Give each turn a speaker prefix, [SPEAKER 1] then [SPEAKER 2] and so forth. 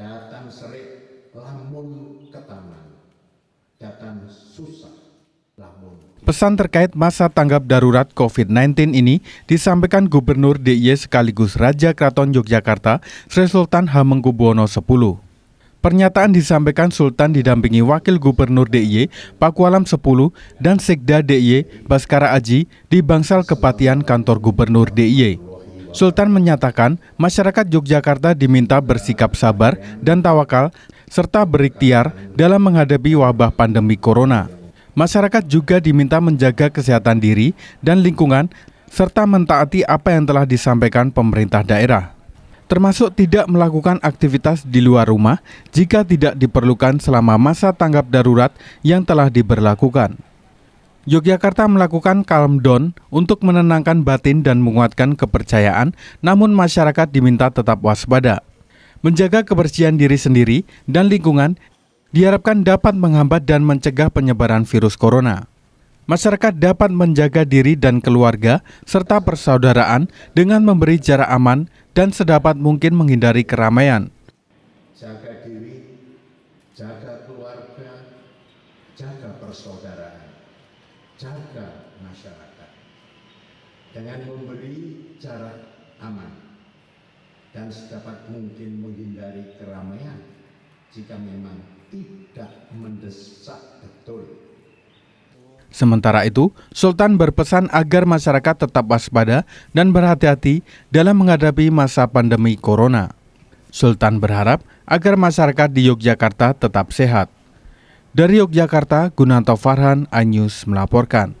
[SPEAKER 1] datang serik lamun ketaman datang susah
[SPEAKER 2] Pesan terkait masa tanggap darurat COVID-19 ini disampaikan Gubernur DIY sekaligus Raja Keraton Yogyakarta, Sri Sultan Hamengkubuwono X. Pernyataan disampaikan Sultan didampingi Wakil Gubernur DIY Pakualam X, dan Sekda DIY Baskara Aji di Bangsal Kepatian Kantor Gubernur DIY. Sultan menyatakan masyarakat Yogyakarta diminta bersikap sabar dan tawakal serta berikhtiar dalam menghadapi wabah pandemi corona. Masyarakat juga diminta menjaga kesehatan diri dan lingkungan serta mentaati apa yang telah disampaikan pemerintah daerah termasuk tidak melakukan aktivitas di luar rumah jika tidak diperlukan selama masa tanggap darurat yang telah diberlakukan. Yogyakarta melakukan calm down untuk menenangkan batin dan menguatkan kepercayaan, namun masyarakat diminta tetap waspada. Menjaga kebersihan diri sendiri dan lingkungan diharapkan dapat menghambat dan mencegah penyebaran virus corona. Masyarakat dapat menjaga diri dan keluarga serta persaudaraan dengan memberi jarak aman dan sedapat mungkin menghindari keramaian.
[SPEAKER 1] Jaga diri, jaga keluarga, jaga persaudaraan jaga masyarakat dengan memberi jarak aman dan sedapat mungkin menghindari keramaian jika memang tidak mendesak betul.
[SPEAKER 2] Sementara itu, Sultan berpesan agar masyarakat tetap waspada dan berhati-hati dalam menghadapi masa pandemi corona. Sultan berharap agar masyarakat di Yogyakarta tetap sehat. Dari Yogyakarta, Gunanto Farhan, Anyus melaporkan.